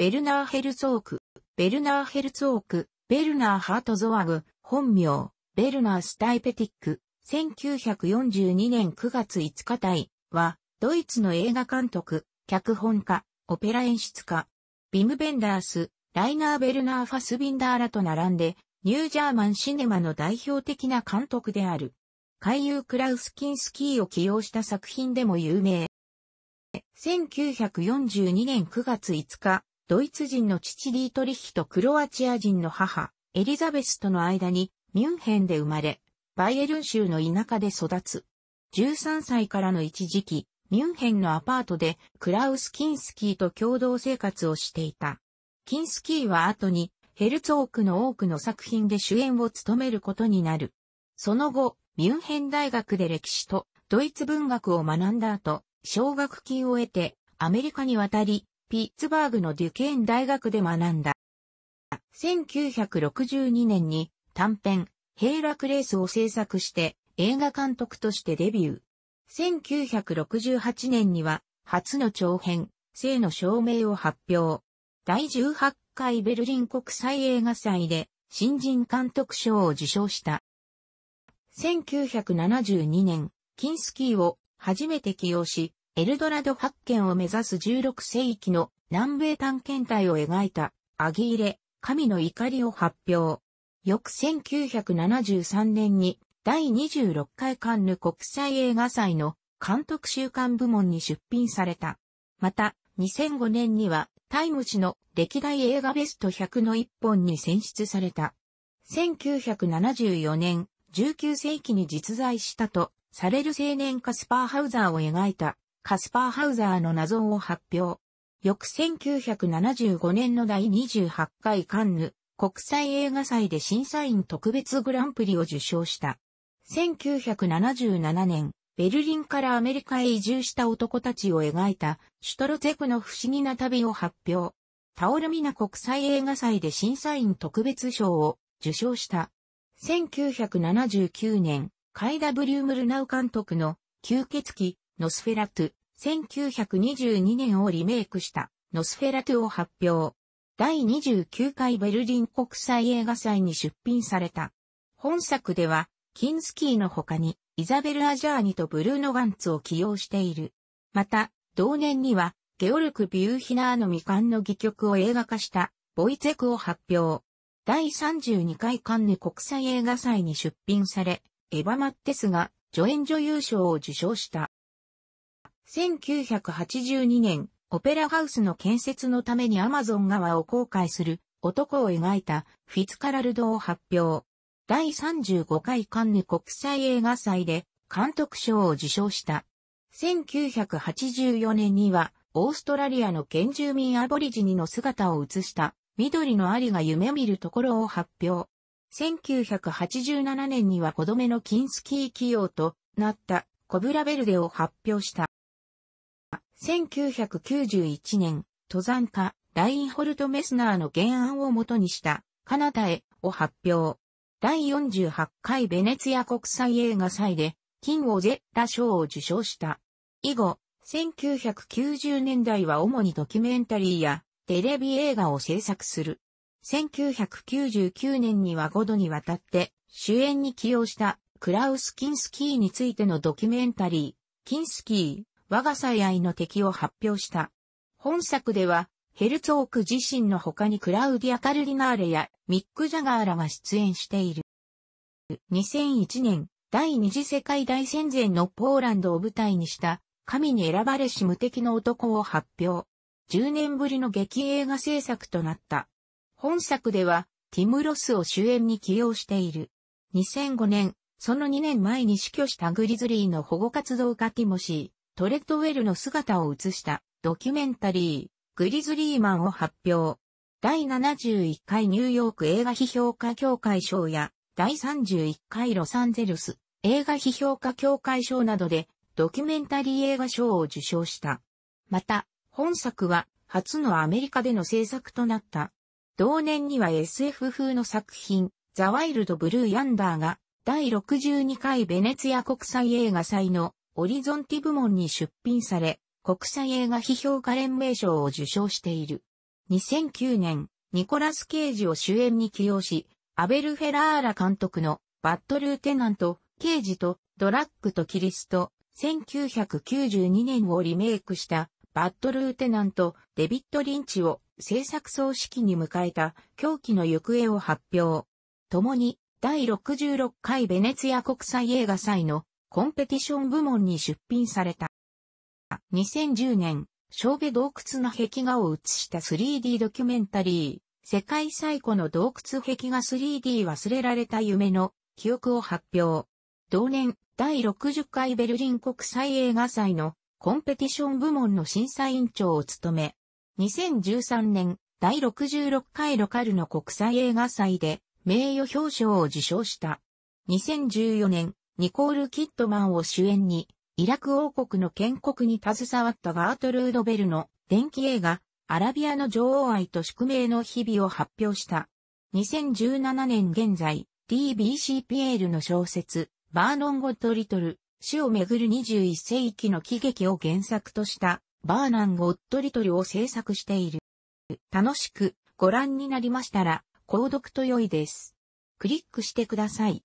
ベルナー・ヘルツォーク、ベルナー・ヘルツォーク、ベルナー・ハートゾアグ、本名、ベルナー・スタイペティック、1942年9月5日対は、ドイツの映画監督、脚本家、オペラ演出家、ビム・ベンダース、ライナー・ベルナー・ファスビンダーらと並んで、ニュージャーマンシネマの代表的な監督である。俳優クラウス・キンスキーを起用した作品でも有名。1942年9月5日、ドイツ人の父ディートリヒとクロアチア人の母、エリザベスとの間に、ミュンヘンで生まれ、バイエルン州の田舎で育つ。13歳からの一時期、ミュンヘンのアパートでクラウス・キンスキーと共同生活をしていた。キンスキーは後にヘルツォークの多くの作品で主演を務めることになる。その後、ミュンヘン大学で歴史とドイツ文学を学んだ後、奨学金を得てアメリカに渡り、ピッツバーグのデュケーン大学で学んだ。1962年に短編、ヘイラクレースを制作して映画監督としてデビュー。1968年には初の長編、性の証明を発表。第18回ベルリン国際映画祭で新人監督賞を受賞した。1972年、キンスキーを初めて起用し、エルドラド発見を目指す16世紀の南米探検隊を描いた、アギーレ、神の怒りを発表。翌1973年に第26回カンヌ国際映画祭の監督週刊部門に出品された。また、2005年にはタイム誌の歴代映画ベスト100の1本に選出された。1974年、19世紀に実在したとされる青年カスパーハウザーを描いたカスパーハウザーの謎を発表。翌1975年の第28回カンヌ国際映画祭で審査員特別グランプリを受賞した。1977年、ベルリンからアメリカへ移住した男たちを描いた、シュトロゼクの不思議な旅を発表。タオルミナ国際映画祭で審査員特別賞を受賞した。1979年、カイダ・ブリュームルナウ監督の吸血鬼、ノスフェラトゥ、1922年をリメイクした、ノスフェラトゥを発表。第29回ベルリン国際映画祭に出品された。本作では、キンスキーの他に、イザベル・アジャーニとブルーノ・ガンツを起用している。また、同年には、ゲオルク・ビューヒナーの未完の戯曲を映画化した、ボイツェクを発表。第32回カンヌ国際映画祭に出品され、エヴァ・マッテスが助演女優賞を受賞した。1982年、オペラハウスの建設のためにアマゾン川を公開する男を描いたフィツカラルドを発表。第35回カンヌ国際映画祭で監督賞を受賞した。1984年にはオーストラリアの原住民アボリジニの姿を映した緑のアリが夢見るところを発表。1987年には子度目の金スキー起用となったコブラベルデを発表した。1991年、登山家、ラインホルト・メスナーの原案をもとにした、カナダへを発表。第48回ベネツィア国際映画祭で、金オゼッラ賞を受賞した。以後、1990年代は主にドキュメンタリーやテレビ映画を制作する。1999年には5度にわたって主演に起用したクラウス・キンスキーについてのドキュメンタリー、キンスキ我が最愛の敵を発表した。本作では、ヘルツォーク自身の他にクラウディア・カルディナーレやミック・ジャガーらが出演している。2001年、第二次世界大戦前のポーランドを舞台にした、神に選ばれし無敵の男を発表。10年ぶりの劇映画制作となった。本作では、ティム・ロスを主演に起用している。2005年、その2年前に死去したグリズリーの保護活動家ティモシー。トレッドウェルの姿を映したドキュメンタリー、グリズリーマンを発表。第71回ニューヨーク映画批評家協会賞や第31回ロサンゼルス映画批評家協会賞などでドキュメンタリー映画賞を受賞した。また、本作は初のアメリカでの制作となった。同年には SF 風の作品、ザ・ワイルド・ブルー・ヤンダーが第62回ベネツィア国際映画祭のオリゾンティ部門に出品され、国際映画批評家連盟賞を受賞している。2009年、ニコラス・ケイジを主演に起用し、アベル・フェラーラ監督のバッド・ルーテナント、ケイジとドラッグとキリスト、1992年をリメイクしたバッド・ルーテナント、デビッド・リンチを制作総指揮に迎えた狂気の行方を発表。共に第66回ベネツィア国際映画祭のコンペティション部門に出品された。2010年、小部洞窟の壁画を映した 3D ドキュメンタリー、世界最古の洞窟壁画 3D 忘れられた夢の記憶を発表。同年、第60回ベルリン国際映画祭のコンペティション部門の審査委員長を務め、2013年、第66回ロカルの国際映画祭で名誉表彰を受賞した。2014年、ニコール・キットマンを主演に、イラク王国の建国に携わったガートルード・ベルの電気映画、アラビアの女王愛と宿命の日々を発表した。2017年現在、DBC ピエールの小説、バーノンゴッド・リトル、死をめぐる21世紀の喜劇を原作とした、バーナンゴッド・リトルを制作している。楽しくご覧になりましたら、購読と良いです。クリックしてください。